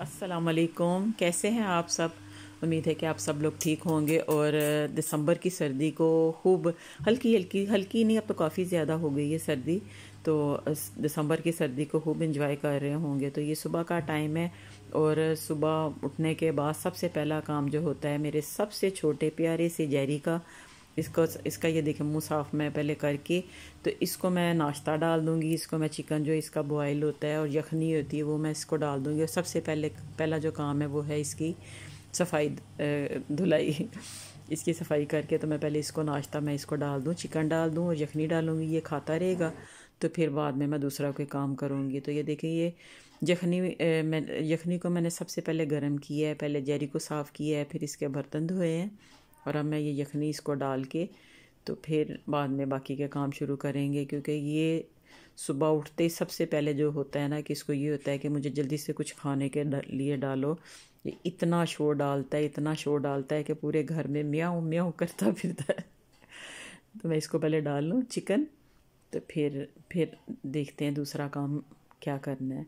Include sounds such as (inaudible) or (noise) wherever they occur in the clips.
असलकुम कैसे हैं आप सब उम्मीद है कि आप सब लोग ठीक होंगे और दिसंबर की सर्दी को खूब हल्की हल्की हल्की नहीं अब तो काफ़ी ज़्यादा हो गई है सर्दी तो दिसंबर की सर्दी को खूब इंजॉय कर रहे होंगे तो ये सुबह का टाइम है और सुबह उठने के बाद सबसे पहला काम जो होता है मेरे सबसे छोटे प्यारे से जैरी का इसको इसका ये देखें मुँह साफ़ मैं पहले करके तो इसको मैं नाश्ता डाल दूँगी इसको मैं चिकन जो इसका बॉयल होता है और यखनी होती है वो मैं इसको डाल दूँगी और सबसे पहले पहला जो काम है वो है इसकी सफाई धुलाई (laughs) इसकी सफाई करके तो मैं पहले इसको नाश्ता मैं इसको डाल दूँ चिकन डाल दूँ और यखनी डालूँगी ये खाता रहेगा तो फिर बाद में मैं दूसरा कोई काम करूँगी तो ये देखें ये यखनी मैं यखनी को मैंने सबसे पहले गर्म किया है पहले जेरी को साफ़ किया है फिर इसके बर्तन धोए हैं और अब मैं ये यखनी इसको डाल के तो फिर बाद में बाकी के काम शुरू करेंगे क्योंकि ये सुबह उठते ही सबसे पहले जो होता है ना कि इसको ये होता है कि मुझे जल्दी से कुछ खाने के लिए डालो ये इतना शोर डालता है इतना शोर डालता है कि पूरे घर में म्याऊँ म्याऊँ करता फिरता है तो मैं इसको पहले डाल लूँ चिकन तो फिर फिर देखते हैं दूसरा काम क्या करना है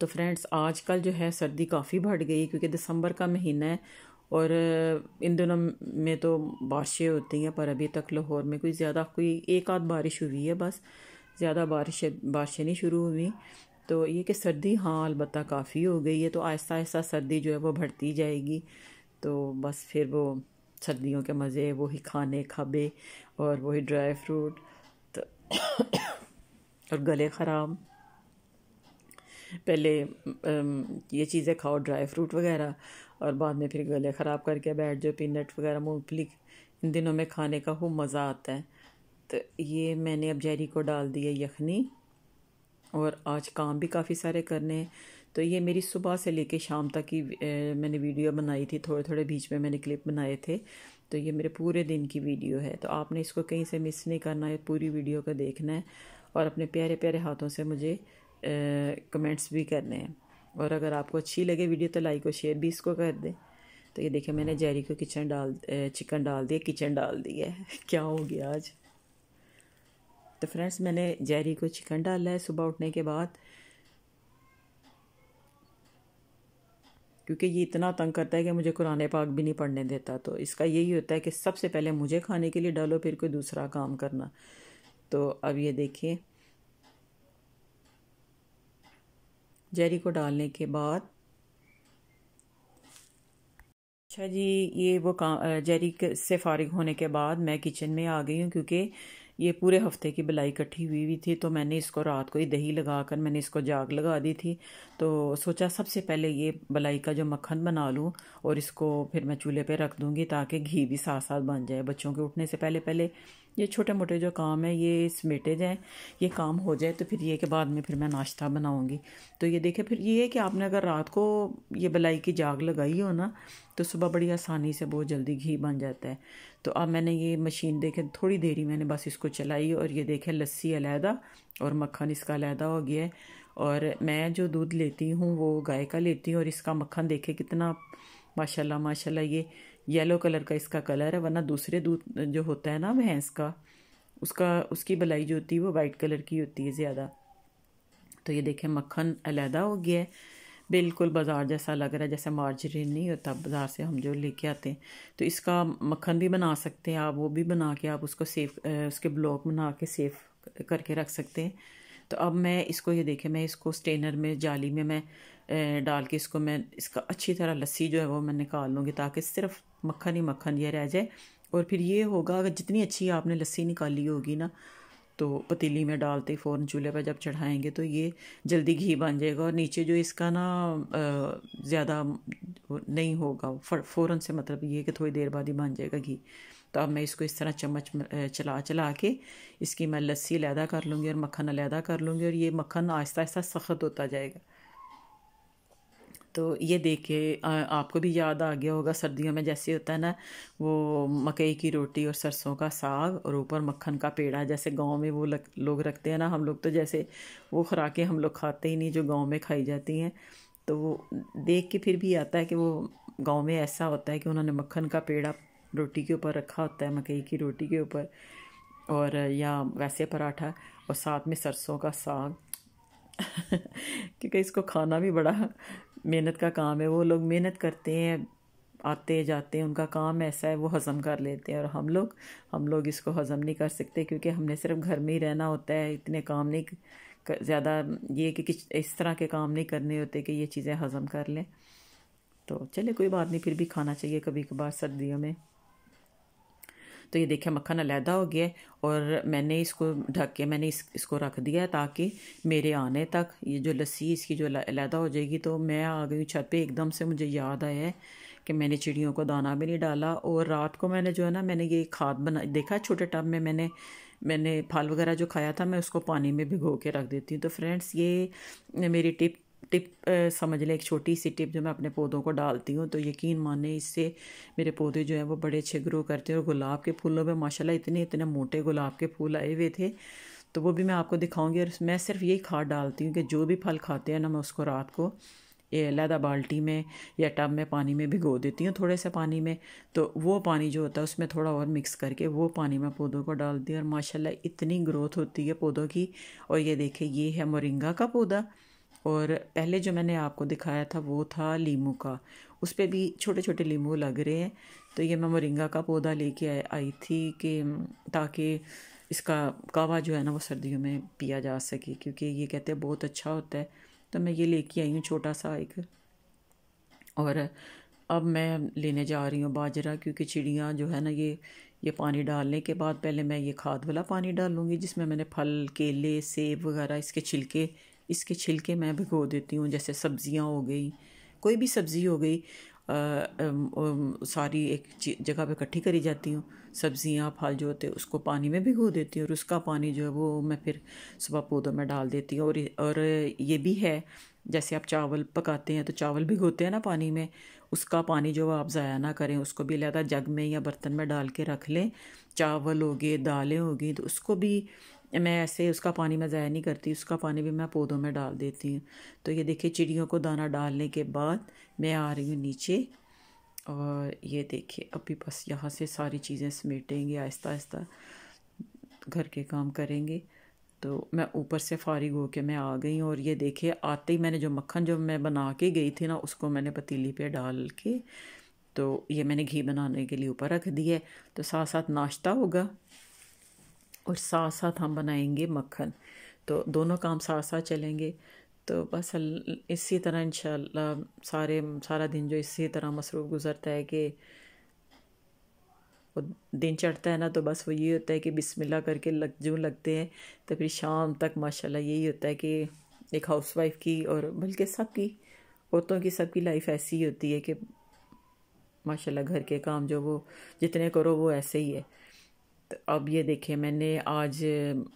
तो फ्रेंड्स आजकल जो है सर्दी काफ़ी बढ़ गई क्योंकि दिसंबर का महीना है और इन दिनों में तो बारिशें होती हैं पर अभी तक लाहौर में कोई ज़्यादा कोई एक आध बारिश हुई है बस ज़्यादा बारिश बारिशें नहीं शुरू हुई तो ये कि सर्दी हाँ अलबत् काफ़ी हो गई है तो आहिस्ता आहिस्ता सर्दी जो है वो बढ़ती जाएगी तो बस फिर वो सर्दियों के मज़े वही खाने खबे और वही ड्राई फ्रूट तो (coughs) और गले ख़राब पहले ये चीज़ें खाओ ड्राई फ्रूट वगैरह और बाद में फिर गले ख़राब करके बैठ जाओ पीनट वगैरह मूँगफली इन दिनों में खाने का खूब मज़ा आता है तो ये मैंने अब जैरी को डाल दिया यखनी और आज काम भी काफ़ी सारे करने हैं तो ये मेरी सुबह से लेके शाम तक की मैंने वीडियो बनाई थी थोड़े थोड़े बीच में मैंने क्लिप बनाए थे तो ये मेरे पूरे दिन की वीडियो है तो आपने इसको कहीं से मिस नहीं करना है पूरी वीडियो का देखना है और अपने प्यारे प्यारे हाथों से मुझे कमेंट्स भी करने हैं और अगर आपको अच्छी लगे वीडियो तो लाइक और शेयर भी इसको कर दें तो ये देखिए मैंने जेरी को किचन डाल चिकन डाल दिया किचन डाल दिया है (laughs) क्या हो गया आज तो फ्रेंड्स मैंने जेरी को चिकन डाला है सुबह उठने के बाद क्योंकि ये इतना तंग करता है कि मुझे कुरान पाक भी नहीं पढ़ने देता तो इसका यही होता है कि सबसे पहले मुझे खाने के लिए डालो फिर कोई दूसरा काम करना तो अब ये देखिए जेरी को डालने के बाद अच्छा जी ये वो का जेरी से फारिग होने के बाद मैं किचन में आ गई हूँ क्योंकि ये पूरे हफ्ते की बलाई इकट्ठी हुई हुई थी तो मैंने इसको रात को ही दही लगा कर मैंने इसको जाग लगा दी थी तो सोचा सबसे पहले ये बलाई का जो मक्खन बना लूँ और इसको फिर मैं चूल्हे पे रख दूँगी ताकि घी भी साथ साथ बन जाए बच्चों के उठने से पहले पहले ये छोटे मोटे जो काम है ये समेटे जाएँ ये काम हो जाए तो फिर ये के बाद में फिर मैं नाश्ता बनाऊँगी तो ये देखें फिर ये है कि आपने अगर रात को ये बलाई की जाग लगाई हो ना तो सुबह बड़ी आसानी से बहुत जल्दी घी बन जाता है तो अब मैंने ये मशीन देखे थोड़ी देरी मैंने बस इसको चलाई और ये देखे लस्सी अलहदा और मक्खन इसका अलहदा हो गया है और मैं जो दूध लेती हूँ वो गाय का लेती हूँ और इसका मक्खन देखे कितना माशाल्लाह माशाल्लाह ये येलो कलर का इसका कलर है वरना दूसरे दूध जो होता है ना भैंस का उसका उसकी बलाई जो होती है वो वाइट कलर की होती है ज़्यादा तो ये देखें मक्खन अलहदा हो गया है बिल्कुल बाज़ार जैसा लग रहा है जैसे मार्जरीन नहीं होता बाज़ार से हम जो लेके आते हैं तो इसका मक्खन भी बना सकते हैं आप वो भी बना के आप उसको सेफ उसके ब्लॉक बना के सेफ करके रख सकते हैं तो अब मैं इसको ये देखें मैं इसको स्टेनर में जाली में मैं डाल के इसको मैं इसका अच्छी तरह लस्सी जो है वो मैं निकाल लूँगी ताकि सिर्फ मक्खन ही मक्खन यह रह जाए और फिर ये होगा अगर जितनी अच्छी आपने लस्सी निकाली होगी ना तो पतीली में डालते फ़ौरन चूल्हे पर जब चढ़ाएंगे तो ये जल्दी घी बन जाएगा और नीचे जो इसका ना ज़्यादा नहीं होगा फ़ौरन से मतलब ये कि थोड़ी देर बाद ही बन जाएगा घी तो अब मैं इसको इस तरह चम्मच चला चला के इसकी मैं लस्सी लैदा कर लूँगी और मक्खन अलहदा कर लूँगी और ये मक्खन आहिस्ता आहिस्ता सख्त होता जाएगा तो ये देख के आपको भी याद आ गया होगा सर्दियों में जैसे होता है ना वो मकई की रोटी और सरसों का साग और ऊपर मक्खन का पेड़ा जैसे गांव में वो लग, लोग रखते हैं ना हम लोग तो जैसे वो खुराकें हम लोग खाते ही नहीं जो गांव में खाई जाती हैं तो वो देख के फिर भी आता है कि वो गांव में ऐसा होता है कि उन्होंने मक्खन का पेड़ा रोटी के ऊपर रखा होता है मकई की रोटी के ऊपर और या वैसे पराठा और साथ में सरसों का साग (laughs) क्योंकि इसको खाना भी बड़ा मेहनत का काम है वो लोग मेहनत करते हैं आते जाते हैं उनका काम ऐसा है वो हज़म कर लेते हैं और हम लोग हम लोग इसको हज़म नहीं कर सकते क्योंकि हमने सिर्फ घर में ही रहना होता है इतने काम नहीं ज़्यादा ये कि इस तरह के काम नहीं करने होते कि ये चीज़ें हज़म कर लें तो चले कोई बात नहीं फिर भी खाना चाहिए कभी कभार सर्दियों में तो ये देखिए मक्खन अलहदा हो गया और मैंने इसको ढक के मैंने इस, इसको रख दिया ताकि मेरे आने तक ये जो लस्सी इसकी जो अलहदा हो जाएगी तो मैं आ गई छत पे एकदम से मुझे याद आया है कि मैंने चिड़ियों को दाना भी नहीं डाला और रात को मैंने जो है ना मैंने ये खाद बना देखा छोटे टब में मैंने मैंने फल वगैरह जो खाया था मैं उसको पानी में भिगो के रख देती हूँ तो फ्रेंड्स ये मेरी टिप टिप समझ लें एक छोटी सी टिप जो मैं अपने पौधों को डालती हूँ तो यकीन माने इससे मेरे पौधे जो हैं वो बड़े अच्छे ग्रो करते हैं और गुलाब के फूलों में माशाल्लाह इतने इतने मोटे गुलाब के फूल आए हुए थे तो वो भी मैं आपको दिखाऊंगी और मैं सिर्फ यही खाद डालती हूँ कि जो भी फल खाते हैं ना मैं उसको रात को ये बाल्टी में या टब में पानी में भिगो देती हूँ थोड़े से पानी में तो वो पानी जो होता है उसमें थोड़ा और मिक्स करके वो पानी में पौधों को डालती हूँ और माशाल्लाह इतनी ग्रोथ होती है पौधों की और ये देखें ये है मोरिंगा का पौधा और पहले जो मैंने आपको दिखाया था वो था लीमू का उस पर भी छोटे छोटे लीमू लग रहे हैं तो ये मैं मोरिंगा का पौधा लेके आई थी कि ताकि इसका कावा जो है ना वो सर्दियों में पिया जा सके क्योंकि ये कहते हैं बहुत अच्छा होता है तो मैं ये लेके आई हूँ छोटा सा एक और अब मैं लेने जा रही हूँ बाजरा क्योंकि चिड़ियाँ जो है ना ये ये पानी डालने के बाद पहले मैं ये खाद वाला पानी डालूँगी जिसमें मैंने फल केले सेब वगैरह इसके छिलके इसके छिलके मैं भिगो देती हूँ जैसे सब्जियाँ हो गई कोई भी सब्ज़ी हो गई आ, आ, आ, सारी एक जगह पे इकट्ठी करी जाती हूँ सब्जियाँ फल जो होते हैं उसको पानी में भिगो देती हूँ और उसका पानी जो है वो मैं फिर सुबह पौधों में डाल देती हूँ और और ये भी है जैसे आप चावल पकाते हैं तो चावल भिगोते हैं ना पानी में उसका पानी जो आप ज़ाया ना करें उसको भी लहदा जग में या बर्तन में डाल के रख लें चावल हो गए दालें हो गई तो उसको भी मैं ऐसे उसका पानी मैं ज़ाया नहीं करती उसका पानी भी मैं पौधों में डाल देती हूँ तो ये देखिए चिड़ियों को दाना डालने के बाद मैं आ रही हूँ नीचे और ये देखिए अभी बस यहाँ से सारी चीज़ें समेटेंगे आहिस्ता आहिस्ता घर के काम करेंगे तो मैं ऊपर से फारिग हो के मैं आ गई और ये देखिए आते ही मैंने जो मक्खन जो मैं बना के गई थी ना उसको मैंने पतीली पे डाल के तो ये मैंने घी बनाने के लिए ऊपर रख दिया है तो साथ साथ नाश्ता होगा और साथ साथ हम बनाएंगे मक्खन तो दोनों काम साथ साथ चलेंगे तो बस इसी तरह इन सारे सारा दिन जो इसी तरह मसरूफ़ गुज़रता है कि वो दिन चढ़ता है ना तो बस वो ये होता है कि बिस्मिल्लाह करके लग जू लगते हैं तो फिर शाम तक माशाल्लाह यही होता है कि एक हाउस वाइफ की और बल्कि सब की औरतों की सबकी लाइफ ऐसी ही होती है कि माशाल्लाह घर के काम जो वो जितने करो वो ऐसे ही है तो अब ये देखिए मैंने आज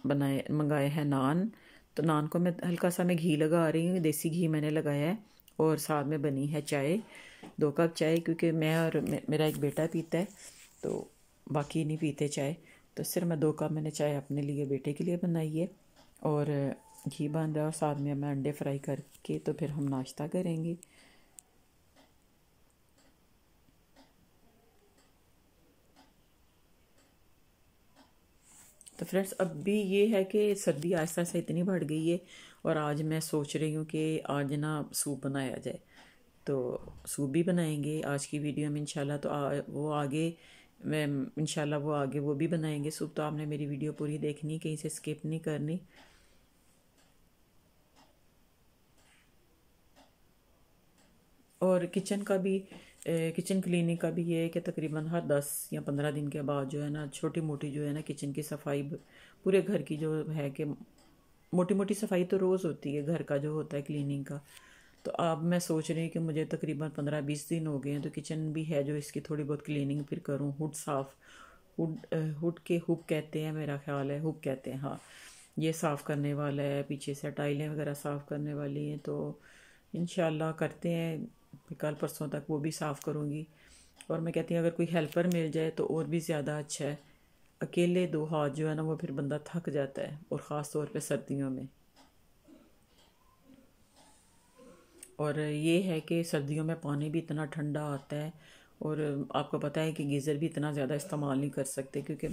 बनाए मंगाए हैं नान तो नान को मैं हल्का सा मैं घी लगा रही हूँ देसी घी मैंने लगाया है और साथ में बनी है चाय दो कप चाय क्योंकि मैं और मेरा एक बेटा पीता है तो बाकी नहीं पीते चाय तो सिर्फ मैं दो कप मैंने चाय अपने लिए बेटे के लिए बनाई है और घी बन रहा है और साथ में मैं अंडे फ्राई करके तो फिर हम नाश्ता करेंगे तो फ्रेंड्स अब भी ये है कि सर्दी आहिस्ता आहिस्ता इतनी बढ़ गई है और आज मैं सोच रही हूँ कि आज ना सूप बनाया जाए तो सूप भी बनाएंगे आज की वीडियो में इंशाल्लाह तो आ, वो आगे मैं इंशाल्लाह वो आगे वो भी बनाएंगे सूप तो आपने मेरी वीडियो पूरी देखनी कहीं से स्किप नहीं करनी और किचन का भी किचन क्लीनिंग का भी ये है कि तकरीबन हर दस या पंद्रह दिन के बाद जो है ना छोटी मोटी जो है ना किचन की सफाई पूरे घर की जो है कि मोटी मोटी सफाई तो रोज़ होती है घर का जो होता है क्लीनिंग का तो अब मैं सोच रही हूँ कि मुझे तकरीबन पंद्रह बीस दिन हो गए हैं तो किचन भी है जो इसकी थोड़ी बहुत क्लीनिंग फिर करूँ हुड साफ़ हुड हुड के हुक कहते हैं मेरा ख्याल है हुक कहते हैं हाँ ये साफ़ करने वाला है पीछे से टाइलें वगैरह साफ़ करने वाली हैं तो इन करते हैं कल परसों तक वो भी साफ़ करूँगी और मैं कहती हूँ अगर कोई हेल्पर मिल जाए तो और भी ज़्यादा अच्छा है अकेले दो हाथ जो है ना वो फिर बंदा थक जाता है और ख़ास तौर पे सर्दियों में और ये है कि सर्दियों में पानी भी इतना ठंडा आता है और आपको पता है कि गीज़र भी इतना ज़्यादा इस्तेमाल नहीं कर सकते क्योंकि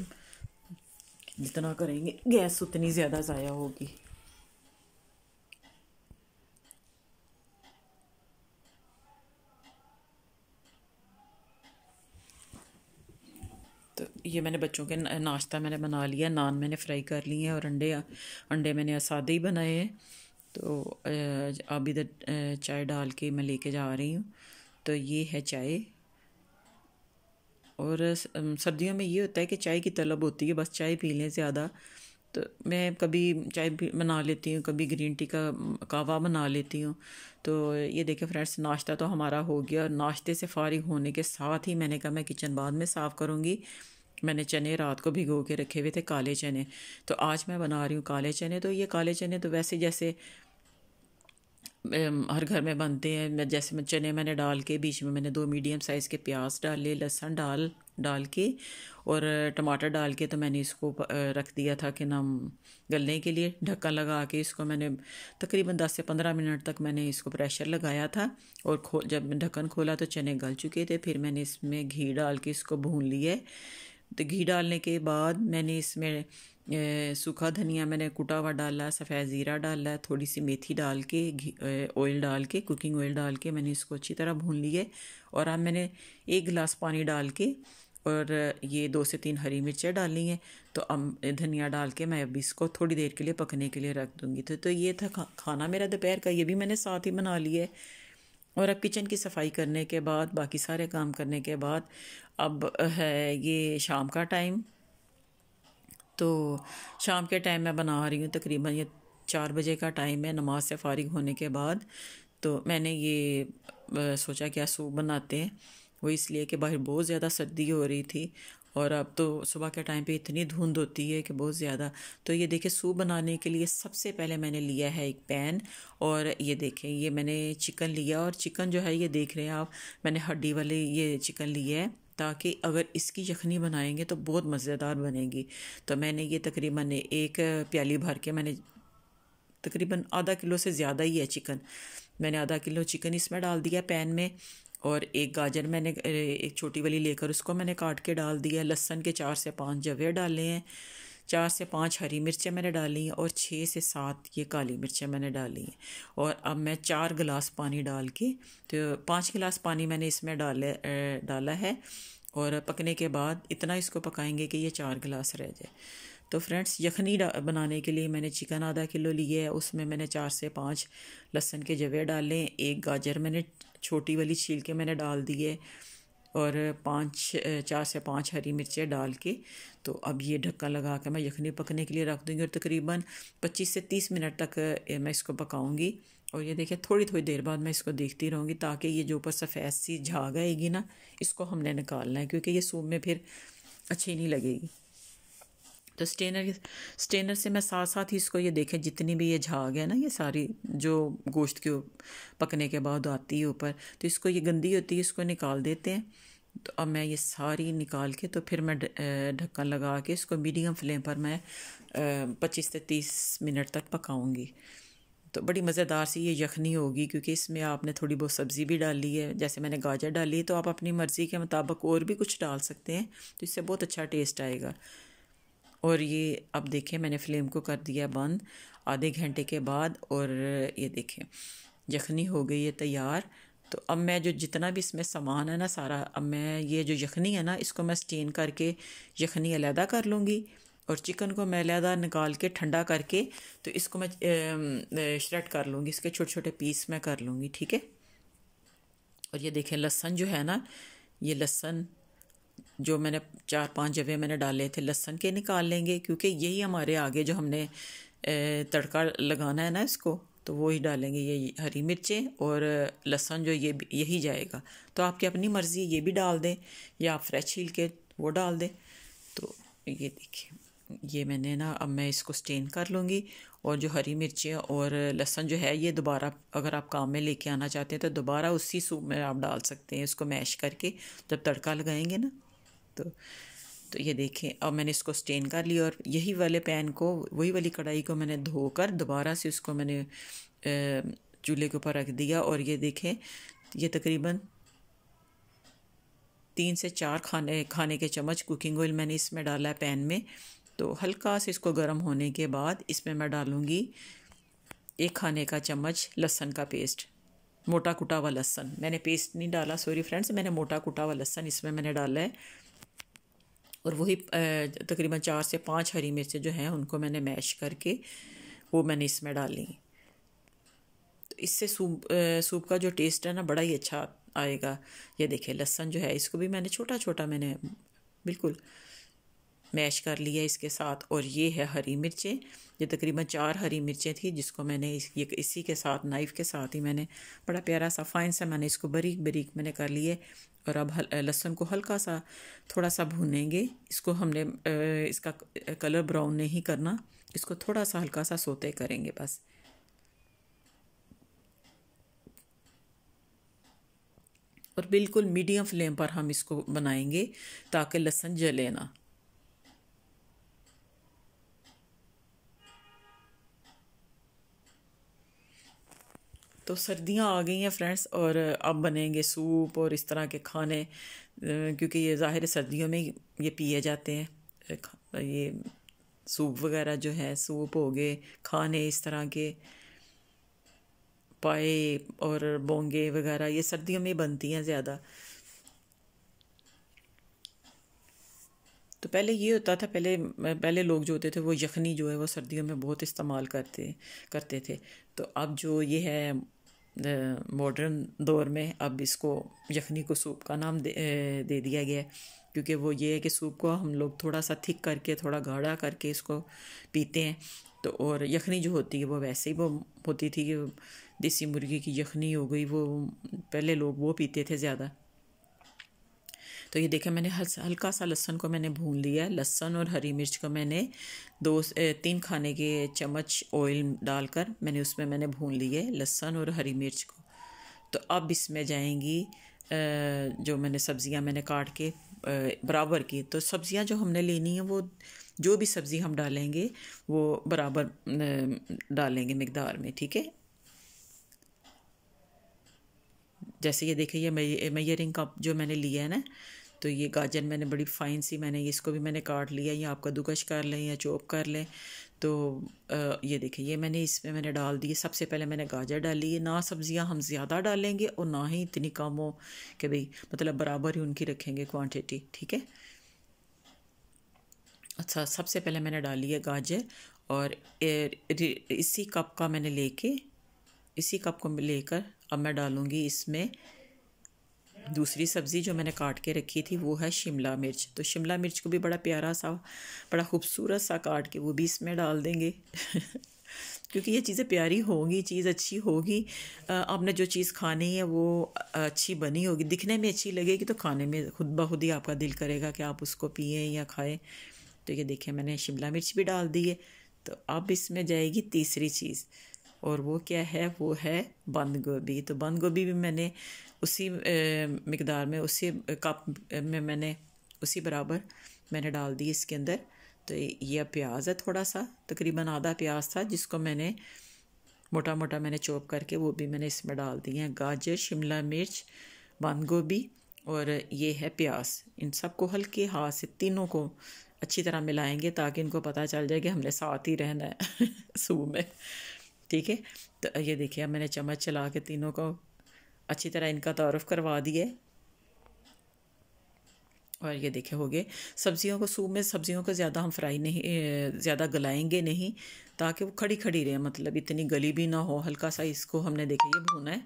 जितना करेंगे गैस उतनी ज़्यादा ज़ाया होगी ये मैंने बच्चों के नाश्ता मैंने बना लिया नान मैंने फ्राई कर लिए हैं और अंडे अंडे मैंने सादे ही बनाए हैं तो अब इधर चाय डाल के मैं लेके जा रही हूँ तो ये है चाय और सर्दियों में ये होता है कि चाय की तलब होती है बस चाय पी लें ज़्यादा तो मैं कभी चाय बना लेती हूँ कभी ग्रीन टी का कावा बना लेती हूँ तो ये देखें फ्रेंड्स नाश्ता तो हमारा हो गया और नाश्ते से फारिग होने के साथ ही मैंने कहा मैं किचन बाद में साफ़ करूँगी मैंने चने रात को भिगो के रखे हुए थे काले चने तो आज मैं बना रही हूँ काले चने तो ये काले चने तो वैसे जैसे हर घर में बनते हैं मैं जैसे मैं चने मैंने डाल के बीच में मैंने दो मीडियम साइज़ के प्याज डाले लहसुन डाल डाल के और टमाटर डाल के तो मैंने इसको रख दिया था कि नाम गलने के लिए ढक्कन लगा के इसको मैंने तकरीबन 10 से 15 मिनट तक मैंने इसको प्रेशर लगाया था और खो जब ढक्कन खोला तो चने गल चुके थे फिर मैंने इसमें घी डाल के इसको भून लिए तो घी डालने के बाद मैंने इसमें सूखा धनिया मैंने कुटा हुआ डाला सफ़ेद ज़ीरा डाला थोड़ी सी मेथी डाल के घी ऑयल डाल के कुकिंग ऑयल डाल के मैंने इसको अच्छी तरह भून लिए और अब मैंने एक गिलास पानी डाल के और ये दो से तीन हरी मिर्चें डालनी हैं तो अब धनिया डाल के मैं अभी इसको थोड़ी देर के लिए पकने के लिए रख दूँगी तो तो ये था खा, खाना मेरा दोपहर का ये भी मैंने साथ ही बना लिया है और अब किचन की सफाई करने के बाद बाकी सारे काम करने के बाद अब है ये शाम का टाइम तो शाम के टाइम मैं बना रही हूँ तकरीबन ये चार बजे का टाइम है नमाज से फारिग होने के बाद तो मैंने ये सोचा क्या सूप बनाते हैं वो इसलिए कि बाहर बहुत ज़्यादा सर्दी हो रही थी और अब तो सुबह के टाइम पे इतनी धुंध होती है कि बहुत ज़्यादा तो ये देखिए सूप बनाने के लिए सबसे पहले मैंने लिया है एक पैन और ये देखें ये मैंने चिकन लिया और चिकन जो है ये देख रहे हैं आप मैंने हड्डी वाले ये चिकन लिया है ताकि अगर इसकी यखनी बनाएंगे तो बहुत मज़ेदार बनेगी तो मैंने ये तकरीबन एक प्याली भर के मैंने तकरीबन आधा किलो से ज़्यादा ही है चिकन मैंने आधा किलो चिकन इसमें डाल दिया पैन में और एक गाजर मैंने एक छोटी वाली लेकर उसको मैंने काट के डाल दिया लहसन के चार से पाँच जवे डाले हैं चार से पाँच हरी मिर्चें मैंने डाली हैं और छः से सात ये काली मिर्चें मैंने डाली हैं और अब मैं चार गिलास पानी डाल के तो पाँच गिलास पानी मैंने इसमें डाले डाला है और पकने के बाद इतना इसको पकाएंगे कि ये चार गिलास रह जाए तो फ्रेंड्स यखनी बनाने के लिए मैंने चिकन आधा किलो लिया है उसमें मैंने चार से पाँच लहसुन के जवे डाले एक गाजर मैंने छोटी वाली छील के मैंने डाल दिए और पाँच चार से पाँच हरी मिर्चें डाल के तो अब ये ढक्कन लगा के मैं यखनी पकने के लिए रख दूँगी और तकरीबन पच्चीस से तीस मिनट तक मैं इसको पकाऊँगी और ये देखिए थोड़ी थोड़ी देर बाद मैं इसको देखती रहूँगी ताकि ये जो ऊपर सफ़ेद सी झाग आएगी ना इसको हमने निकालना है क्योंकि ये सूप में फिर अच्छी नहीं लगेगी तो स्टेनर स्टेनर से मैं साथ साथ ही इसको ये देखें जितनी भी ये झाग है ना ये सारी जो गोश्त के पकने के बाद आती है ऊपर तो इसको ये गंदी होती है इसको निकाल देते हैं तो अब मैं ये सारी निकाल के तो फिर मैं ढक्कन लगा के इसको मीडियम फ्लेम पर मैं पच्चीस से तीस मिनट तक पकाऊंगी तो बड़ी मज़ेदार सी ये यखनी होगी क्योंकि इसमें आपने थोड़ी बहुत सब्ज़ी भी डाली है जैसे मैंने गाजर डाली है तो आप अपनी मर्ज़ी के मुताबिक और भी कुछ डाल सकते हैं तो इससे बहुत अच्छा टेस्ट आएगा और ये अब देखें मैंने फ्लेम को कर दिया बंद आधे घंटे के बाद और ये देखें यखनी हो गई है तैयार तो अब मैं जो जितना भी इसमें सामान है ना सारा अब मैं ये जो यखनी है ना इसको मैं स्टेन करके यखनी अलहदा कर लूँगी और चिकन को मैं अलहदा निकाल के ठंडा करके तो इसको मैं श्रेड कर लूँगी इसके छोटे छोटे पीस मैं कर लूँगी ठीक है और ये देखें लहसन जो है ना ये लहसन जो मैंने चार पांच जगह मैंने डाले थे लहसन के निकाल लेंगे क्योंकि यही हमारे आगे जो हमने तड़का लगाना है ना इसको तो वो ही डालेंगे ये हरी मिर्चें और लहसुन जो ये यही जाएगा तो आपकी अपनी मर्ज़ी ये भी डाल दें या आप फ्रेश छील के वो डाल दें तो ये देखिए ये मैंने ना अब मैं इसको स्टेन कर लूँगी और जो हरी मिर्चें और लहसुन जो है ये दोबारा अगर आप काम में लेके आना चाहते हैं तो दोबारा उसी सूप में आप डाल सकते हैं इसको मैश करके जब तड़का लगाएंगे ना तो तो ये देखें अब मैंने इसको स्टेन कर लिया और यही वाले पैन को वही वाली कढ़ाई को मैंने धोकर दोबारा से उसको मैंने चूल्हे के ऊपर रख दिया और ये देखें ये तकरीबन तीन से चार खाने खाने के चम्मच कुकिंग ऑयल मैंने इसमें डाला है पैन में तो हल्का से इसको गर्म होने के बाद इसमें मैं डालूँगी एक खाने का चम्मच लहसन का पेस्ट मोटा कुटा हुआ लहसन मैंने पेस्ट नहीं डाला सॉरी फ्रेंड्स मैंने मोटा कुटा हुआ लहसन इसमें मैंने डाला है और वही तकरीबन चार से पाँच हरी मिर्चें जो हैं उनको मैंने मैश करके वो मैंने इसमें डाली तो इससे सूप सूप का जो टेस्ट है ना बड़ा ही अच्छा आएगा ये देखिए लहसन जो है इसको भी मैंने छोटा छोटा मैंने बिल्कुल मैश कर लिया इसके साथ और ये है हरी मिर्चें ये तकरीबन चार हरी मिर्चें थी जिसको मैंने इस, ये इसी के साथ नाइफ़ के साथ ही मैंने बड़ा प्यारा सा फाइन सा मैंने इसको बरीक बरीक मैंने कर लिए और अब लहसुन को हल्का सा थोड़ा सा भूनेंगे इसको हमने इसका कलर ब्राउन नहीं करना इसको थोड़ा सा हल्का सा सोते करेंगे बस और बिल्कुल मीडियम फ्लेम पर हम इसको बनाएंगे ताकि लहसुन जले ना तो सर्दियाँ आ गई हैं फ्रेंड्स और अब बनेंगे सूप और इस तरह के खाने क्योंकि ये ज़ाहिर सर्दियों में ये पिए जाते हैं ये सूप वगैरह जो है सूप हो गए खाने इस तरह के पाए और बोंगे वगैरह ये सर्दियों में बनती हैं ज़्यादा तो पहले ये होता था पहले पहले लोग जो होते थे वो यखनी जो है वो सर्दियों में बहुत इस्तेमाल करते करते थे तो अब जो ये है मॉडर्न दौर में अब इसको यखनी को सूप का नाम दे, दे दिया गया है क्योंकि वो ये है कि सूप को हम लोग थोड़ा सा थिक करके थोड़ा गाढ़ा करके इसको पीते हैं तो और यखनी जो होती है वो वैसे ही वो होती थी कि देसी मुर्गी की यखनी हो गई वो पहले लोग वो पीते थे ज़्यादा तो ये देखा मैंने हल्का सा लहसन को मैंने भून लिया लहसन और हरी मिर्च को मैंने दो तीन खाने के चम्मच ऑयल डालकर मैंने उसमें मैंने भून लिए लहसन और हरी मिर्च को तो अब इसमें जाएंगी जो मैंने सब्ज़ियाँ मैंने काट के बराबर की तो सब्ज़ियाँ जो हमने लेनी है वो जो भी सब्ज़ी हम डालेंगे वो बराबर डालेंगे मकदार में ठीक है जैसे ये देखिए ये मैयरिंग कप जो मैंने लिया है ना तो ये गाजर मैंने बड़ी फाइन सी मैंने इसको भी मैंने काट लिया या आप कद्दूकश कर लें या चॉप कर लें तो ये देखिए ये मैंने इसमें मैंने डाल दिए सबसे पहले मैंने गाजर डाली है ना सब्ज़ियाँ हम ज़्यादा डालेंगे और ना ही इतनी कम हो कि भाई मतलब बराबर ही उनकी रखेंगे क्वान्टिटी ठीक है अच्छा सबसे पहले मैंने डाली है गाजर और इसी कप का मैंने लेके इसी कप को लेकर अब मैं डालूँगी इसमें दूसरी सब्ज़ी जो मैंने काट के रखी थी वो है शिमला मिर्च तो शिमला मिर्च को भी बड़ा प्यारा सा बड़ा खूबसूरत सा काट के वो भी इसमें डाल देंगे (laughs) क्योंकि ये चीज़ें प्यारी होंगी चीज़ अच्छी होगी आपने जो चीज़ खानी है वो अच्छी बनी होगी दिखने में अच्छी लगेगी तो खाने में खुद ब खुद ही आपका दिल करेगा कि आप उसको पिए या खाएं तो ये देखिए मैंने शिमला मिर्च भी डाल दी है तो अब इसमें जाएगी तीसरी चीज़ और वो क्या है वो है बंद गोभी तो बंद गोभी भी मैंने उसी मकदार में उसी कप में मैंने उसी बराबर मैंने डाल दी इसके अंदर तो यह प्याज है थोड़ा सा तकरीबन आधा प्याज था जिसको मैंने मोटा मोटा मैंने चॉप करके वो भी मैंने इसमें डाल दिए हैं गाजर शिमला मिर्च बंद गोभी और ये है प्याज इन सबको हल्के हाथ से तीनों को अच्छी तरह मिलाएंगे ताकि इनको पता चल जाए कि हमने साथ ही रहना है (laughs) सूह में ठीक है तो ये देखिए मैंने चम्मच चला के तीनों को अच्छी तरह इनका तारफ़ करवा दिए और ये देखे हो गए सब्ज़ियों को सूप में सब्ज़ियों को ज़्यादा हम फ्राई नहीं ज़्यादा गलाएंगे नहीं ताकि वो खड़ी खड़ी रहे मतलब इतनी गली भी ना हो हल्का सा इसको हमने देखे ये भूना है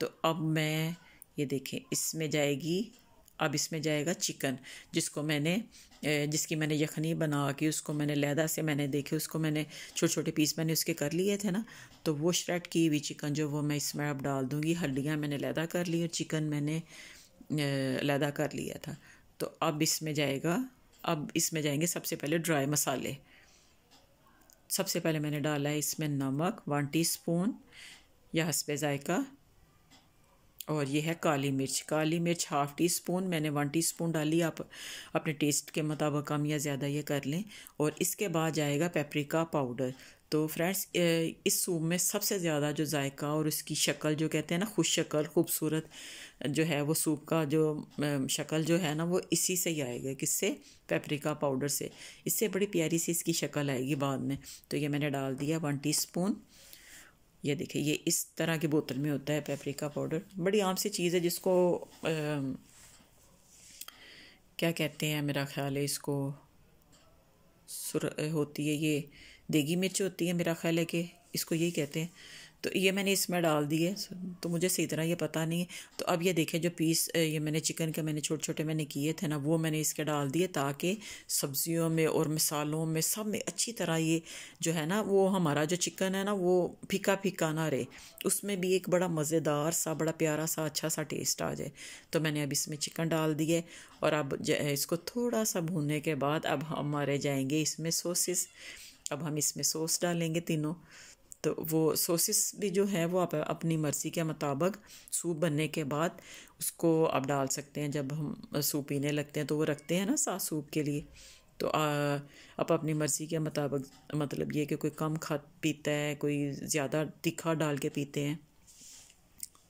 तो अब मैं ये देखें इसमें जाएगी अब इसमें जाएगा चिकन जिसको मैंने जिसकी मैंने यखनी बना के उसको मैंने लैदा से मैंने देखे उसको मैंने छोटे छोटे पीस मैंने उसके कर लिए थे ना तो वो श्रेड की हुई चिकन जो वो मैं इसमें अब डाल दूँगी हड्डियाँ मैंने लैदा कर ली और चिकन मैंने लैदा कर लिया था तो अब इसमें जाएगा अब इसमें जाएंगे सबसे पहले ड्राई मसाले सबसे पहले मैंने डाला है इसमें नमक वन टी स्पून या हसबे ज़ायका और ये है काली मिर्च काली मिर्च हाफ़ टी स्पून मैंने वन टी स्पून डाली आप अपने टेस्ट के मुताबिक कम या ज़्यादा ये कर लें और इसके बाद जाएगा पेपरिका पाउडर तो फ्रेंड्स इस सूप में सबसे ज़्यादा जो जायका और उसकी शक्ल जो कहते हैं ना खुश शक्ल खूबसूरत जो है वो सूप का जो शक्ल जो है ना वो इसी से ही आएगा किससे पेपरिका पाउडर से इससे बड़ी प्यारी सी इसकी शक्ल आएगी बाद में तो ये मैंने डाल दिया वन टी स्पून ये देखिए ये इस तरह की बोतल में होता है पेपरिका पाउडर बड़ी आम सी चीज़ है जिसको आ, क्या कहते हैं मेरा ख्याल है इसको सुर होती है ये देगी मिर्च होती है मेरा ख्याल है कि इसको यही कहते हैं तो ये मैंने इसमें डाल दिए तो मुझे सही तरह ये पता नहीं है तो अब ये देखें जो पीस ये मैंने चिकन के मैंने छोटे छोटे मैंने किए थे ना वो मैंने इसके डाल दिए ताकि सब्जियों में और मसालों में सब में अच्छी तरह ये जो है ना वो हमारा जो चिकन है ना वो फीका फीका ना रहे उसमें भी एक बड़ा मज़ेदार सा बड़ा प्यारा सा अच्छा सा टेस्ट आ जाए तो मैंने अब इसमें चिकन डाल दिए और अब इसको थोड़ा सा भूनने के बाद अब हमारे जाएंगे इसमें सोसेस अब हम इसमें सॉस डालेंगे तीनों तो वो सोसिस भी जो है वो आप अपनी मर्ज़ी के मुताबिक सूप बनने के बाद उसको आप डाल सकते हैं जब हम सूप पीने लगते हैं तो वो रखते हैं ना सास सूप के लिए तो आप अपनी मर्ज़ी के मुताबिक मतलब ये कि कोई कम खा पीता है कोई ज़्यादा तीखा डाल के पीते हैं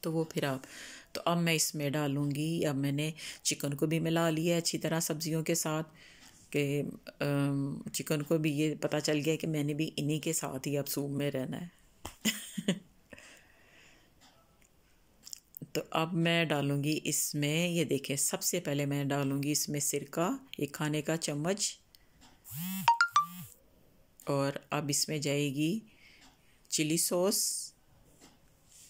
तो वो फिर आप तो अब मैं इसमें डालूँगी अब मैंने चिकन को भी मिला लिया अच्छी तरह सब्ज़ियों के साथ कि चिकन को भी ये पता चल गया कि मैंने भी इन्हीं के साथ ही अब सूप में रहना है (laughs) तो अब मैं डालूँगी इसमें ये देखें सबसे पहले मैं डालूँगी इसमें सिरका एक खाने का चम्मच और अब इसमें जाएगी chilli sauce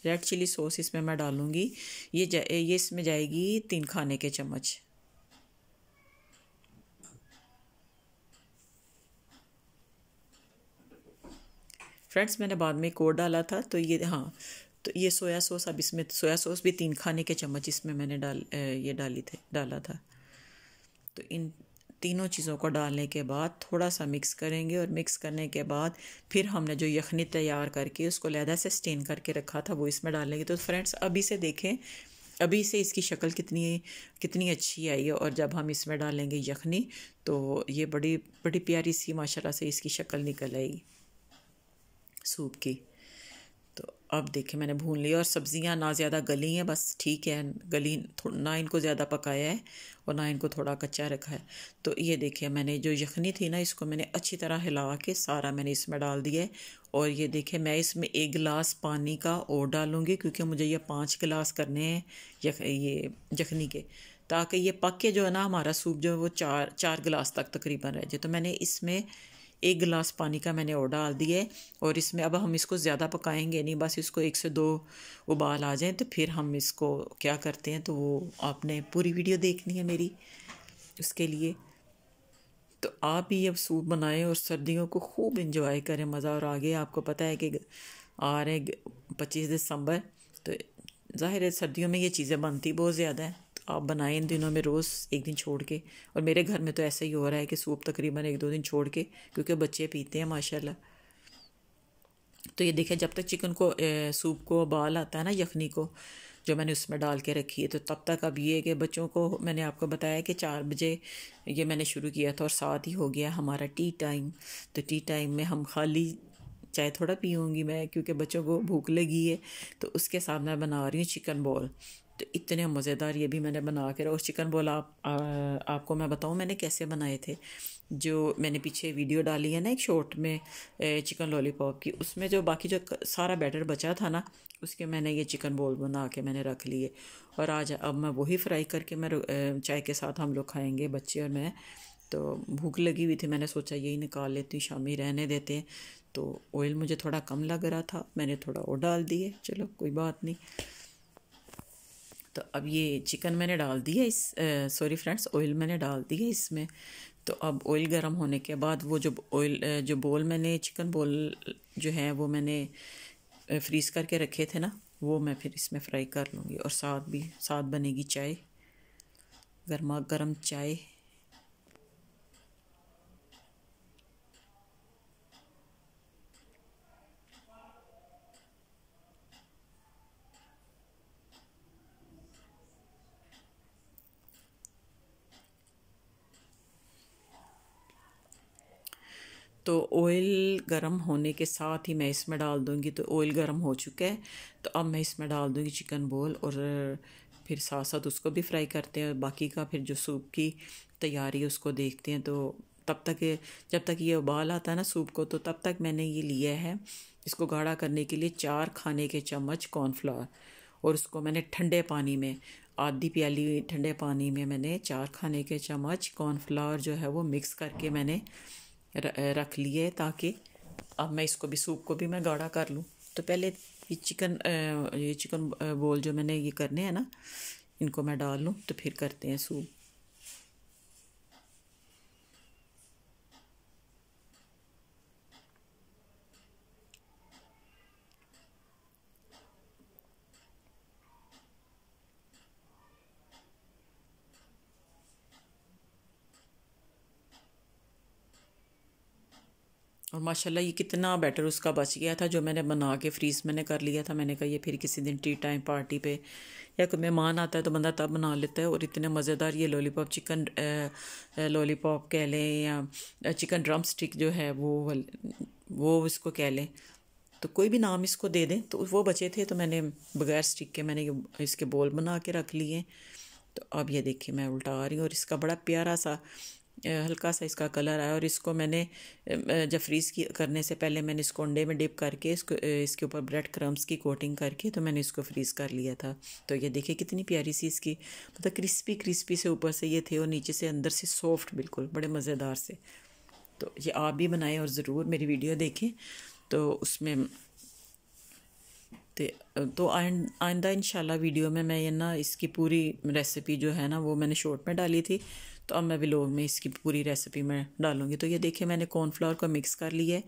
red chilli sauce इसमें मैं डालूँगी ये जा, ये इसमें जाएगी तीन खाने के चम्मच फ्रेंड्स मैंने बाद में और डाला था तो ये हाँ तो ये सोया सॉस अब इसमें सोया सॉस भी तीन खाने के चम्मच इसमें मैंने डाल ये डाली थे डाला था तो इन तीनों चीज़ों को डालने के बाद थोड़ा सा मिक्स करेंगे और मिक्स करने के बाद फिर हमने जो यखनी तैयार करके उसको लहदा से स्टेन करके रखा था वो इसमें डालेंगे तो फ्रेंड्स अभी से देखें अभी से इसकी शक्ल कितनी कितनी अच्छी आई है और जब हम इसमें डालेंगे यखनी तो ये बड़ी बड़ी प्यारी सी माशाल्लाह से इसकी शक्ल निकल आएगी सूप की तो अब देखे मैंने भून लिया और सब्ज़ियाँ ना ज़्यादा गली हैं बस ठीक है गली ना इनको ज़्यादा पकाया है और ना इनको थोड़ा कच्चा रखा है तो ये देखिए मैंने जो यखनी थी ना इसको मैंने अच्छी तरह हिला के सारा मैंने इसमें डाल दिया है और ये देखिए मैं इसमें एक गिलास पानी का और डालूँगी क्योंकि मुझे ये पाँच गिलास करने हैं यख ये यखनी के ताकि ये पक के जो है ना हमारा सूप जो है वो चार चार गिलास तक तकरीबन रह जाए तो मैंने इसमें एक गिलास पानी का मैंने और डाल दिया है और इसमें अब हम इसको ज़्यादा पकाएंगे नहीं बस इसको एक से दो उबाल आ जाए तो फिर हम इसको क्या करते हैं तो वो आपने पूरी वीडियो देखनी है मेरी उसके लिए तो आप ही अब सूप बनाएं और सर्दियों को खूब इंजॉय करें मज़ा और आगे आपको पता है कि आ रहे पच्चीस दिसंबर तो जाहिर है सर्दियों में ये चीज़ें बनती बहुत ज़्यादा है आप बनाएं इन दिनों में रोज़ एक दिन छोड़ के और मेरे घर में तो ऐसा ही हो रहा है कि सूप तकरीबन एक दो दिन छोड़ के क्योंकि बच्चे पीते हैं माशा तो ये देखें जब तक चिकन को ए, सूप को उबाल आता है ना यखनी को जो मैंने उसमें डाल के रखी है तो तब तक अब ये कि बच्चों को मैंने आपको बताया कि चार बजे ये मैंने शुरू किया था और साथ ही हो गया हमारा टी टाइम तो टी टाइम में हम खाली चाय थोड़ा पीऊँगी मैं क्योंकि बच्चों को भूख लगी है तो उसके साथ मैं बना रही हूँ चिकन बॉल तो इतने मज़ेदार ये भी मैंने बना कर और चिकन बोला आप आपको मैं बताऊँ मैंने कैसे बनाए थे जो मैंने पीछे वीडियो डाली है ना एक शॉर्ट में चिकन लॉलीपॉप की उसमें जो बाकी जो सारा बैटर बचा था ना उसके मैंने ये चिकन बोल बना के मैंने रख लिए और आज अब मैं वही फ्राई करके मैं चाय के साथ हम लोग खाएंगे बच्चे और मैं तो भूख लगी हुई थी मैंने सोचा यही निकाल लेती हूँ शामी रहने देते हैं तो ऑयल मुझे थोड़ा कम लग रहा था मैंने थोड़ा और डाल दिए चलो कोई बात नहीं तो अब ये चिकन मैंने डाल दिया इस सॉरी फ्रेंड्स ऑयल मैंने डाल दिया इसमें तो अब ऑयल गर्म होने के बाद वो जो ऑयल जो बोल मैंने चिकन बोल जो है वो मैंने फ्रीज़ करके रखे थे ना वो मैं फिर इसमें फ्राई कर लूँगी और साथ भी साथ बनेगी चाय गर्मा गर्म चाय तो ऑयल गर्म होने के साथ ही मैं इसमें डाल दूँगी तो ऑयल गर्म हो चुका है तो अब मैं इसमें डाल दूँगी चिकन बॉल और फिर साथ साथ उसको भी फ्राई करते हैं और बाकी का फिर जो सूप की तैयारी उसको देखते हैं तो तब तक जब तक ये उबाल आता है ना सूप को तो तब तक मैंने ये लिया है इसको गाढ़ा करने के लिए चार खाने के चम्मच कॉर्नफ्लावर और उसको मैंने ठंडे पानी में आधी प्याली ठंडे पानी में मैंने चार खाने के चम्मच कॉर्नफ्लावर जो है वो मिक्स करके मैंने रख लिए ताकि अब मैं इसको भी सूप को भी मैं गाढ़ा कर लूँ तो पहले ये चिकन ये चिकन बोल जो मैंने ये करने हैं ना इनको मैं डाल लूँ तो फिर करते हैं सूप माशाल्लाह ये कितना बेटर उसका बच गया था जो मैंने बना के फ्रीज़ मैंने कर लिया था मैंने कहा ये फिर किसी दिन टी टाइम पार्टी पे या कोई मेहमान आता है तो बंदा तब बना लेता है और इतने मज़ेदार ये लॉलीपॉप चिकन लॉलीपॉप कह लें या चिकन ड्रम स्टिक जो है वो वो इसको कह लें तो कोई भी नाम इसको दे दें तो वो बचे थे तो मैंने बगैर स्टिक के मैंने इसके बोल बना के रख लिए तो अब ये देखिए मैं उल्टा आ रही हूँ और इसका बड़ा प्यारा सा हल्का सा इसका कलर आया और इसको मैंने जब फ्रीज़ की करने से पहले मैंने इसको अंडे में डिप करके इसको इसके ऊपर ब्रेड क्रम्स की कोटिंग करके तो मैंने इसको फ्रीज़ कर लिया था तो ये देखिए कितनी प्यारी सी इसकी मतलब क्रिस्पी क्रिस्पी से ऊपर से ये थे और नीचे से अंदर से सॉफ्ट बिल्कुल बड़े मज़ेदार से तो ये आप भी बनाएं और ज़रूर मेरी वीडियो देखें तो उसमें तो तो आइंदा इन वीडियो में मैं ये ना इसकी पूरी रेसिपी जो है ना वो मैंने शॉर्ट में डाली थी तो अब मैं विलोग में इसकी पूरी रेसिपी में डालूँगी तो ये देखिए मैंने कॉर्नफ्लावर को मिक्स कर लिया है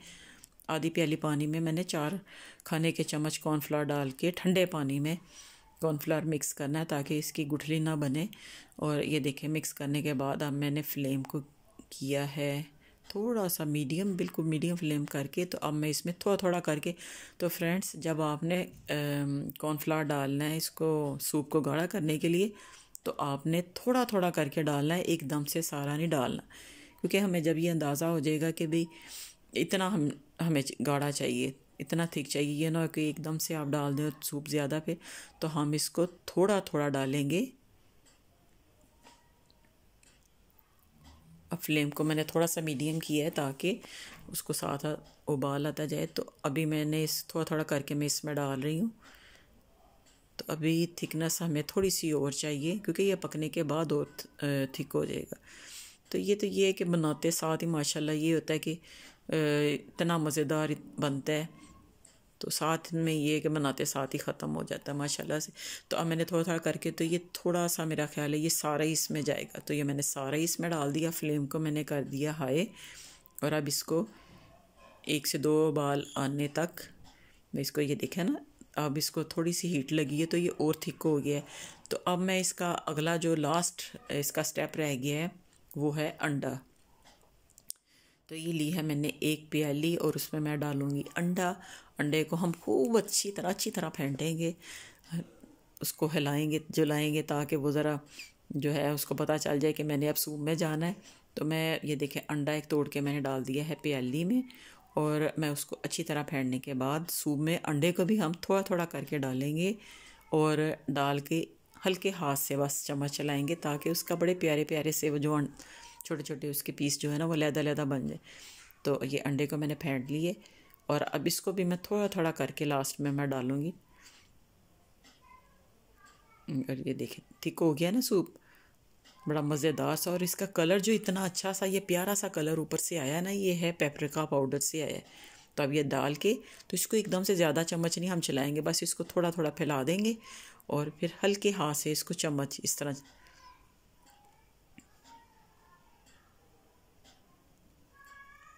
आधी प्याली पानी में मैंने चार खाने के चम्मच कॉर्नफ्लावर डाल के ठंडे पानी में कॉर्नफ्लावर मिक्स करना है ताकि इसकी गुठली ना बने और ये देखें मिक्स करने के बाद अब मैंने फ्लेम को किया है थोड़ा सा मीडियम बिल्कुल मीडियम फ्लेम करके तो अब मैं इसमें थोड़ा थोड़ा करके तो फ्रेंड्स जब आपने कॉर्नफ्लावर डालना है इसको सूप को गाढ़ा करने के लिए तो आपने थोड़ा थोड़ा करके डालना है एकदम से सारा नहीं डालना क्योंकि हमें जब ये अंदाज़ा हो जाएगा कि भाई इतना हम हमें गाढ़ा चाहिए इतना थिक चाहिए ये ना कि एकदम से आप डाल दें सूप ज़्यादा पे तो हम इसको थोड़ा थोड़ा डालेंगे अब फ्लेम को मैंने थोड़ा सा मीडियम किया है ताकि उसको साथ उबाल आता जाए तो अभी मैंने इस थोड़ा थोड़ा करके मैं इसमें डाल रही हूँ तो अभी थिकनेस हमें थोड़ी सी और चाहिए क्योंकि ये पकने के बाद और थिक हो जाएगा तो ये तो ये है कि बनाते साथ ही माशाल्लाह ये होता है कि इतना मज़ेदार बनता है तो साथ में ये कि बनाते साथ ही ख़त्म हो जाता है माशाल्लाह से तो अब मैंने थोड़ा थोड़ा करके तो ये थोड़ा सा मेरा ख्याल है ये सारा ही इसमें जाएगा तो ये मैंने सारा ही इसमें डाल दिया फ्लेम को मैंने कर दिया हाई और अब इसको एक से दो बाल आने तक मैं इसको ये देखा ना अब इसको थोड़ी सी हीट लगी है तो ये और थिक हो गया है तो अब मैं इसका अगला जो लास्ट इसका स्टेप रह गया है वो है अंडा तो ये ली है मैंने एक प्याली और उसमें मैं डालूँगी अंडा अंडे को हम खूब अच्छी तरह अच्छी तरह फेंटेंगे उसको हिलाएंगे जलाएंगे ताकि वो ज़रा जो है उसको पता चल जाए कि मैंने अब सूप में जाना है तो मैं ये देखें अंडा एक तोड़ के मैंने डाल दिया है प्याली में और मैं उसको अच्छी तरह फेंटने के बाद सूप में अंडे को भी हम थोड़ा थोड़ा करके डालेंगे और डाल के हल्के हाथ से बस चम्मच चलाएंगे ताकि उसका बड़े प्यारे प्यारे से वो जो अं-, छोटे छोटे उसके पीस जो है ना वो लैदा लैदा बन जाए तो ये अंडे को मैंने फेंट लिए और अब इसको भी मैं थोड़ा थोड़ा करके लास्ट में मैं डालूँगी और ये देखें ठीक हो गया ना सूप बड़ा मज़ेदार सा और इसका कलर जो इतना अच्छा सा ये प्यारा सा कलर ऊपर से आया ना ये है पेपरिका पाउडर से आया तो अब ये डाल के तो इसको एकदम से ज़्यादा चम्मच नहीं हम चलाएंगे बस इसको थोड़ा थोड़ा फैला देंगे और फिर हल्के हाथ से इसको चम्मच इस तरह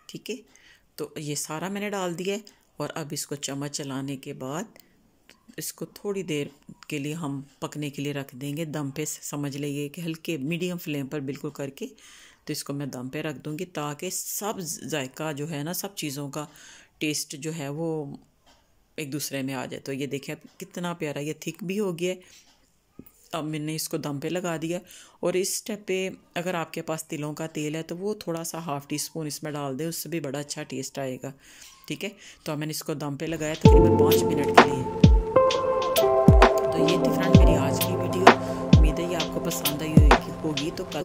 ठीक है तो ये सारा मैंने डाल दिया है और अब इसको चम्मच चलाने के बाद इसको थोड़ी देर के लिए हम पकने के लिए रख देंगे दम पे समझ लीजिए कि हल्के मीडियम फ्लेम पर बिल्कुल करके तो इसको मैं दम पे रख दूँगी ताकि सब जायका जो है ना सब चीज़ों का टेस्ट जो है वो एक दूसरे में आ जाए तो ये देखें कितना प्यारा ये थिक भी हो गया अब मैंने इसको दम पे लगा दिया और इस स्टेप पे अगर आपके पास तिलों का तेल है तो वो थोड़ा सा हाफ़ टी स्पून इसमें डाल दें उससे भी बड़ा अच्छा टेस्ट आएगा ठीक है तो मैंने इसको दम पे लगाया तकरीबन पाँच मिनट के लिए तो ये थी फ्रेंड मेरी आज की वीडियो उम्मीद है ये आपको पसंद आई होगी तो कल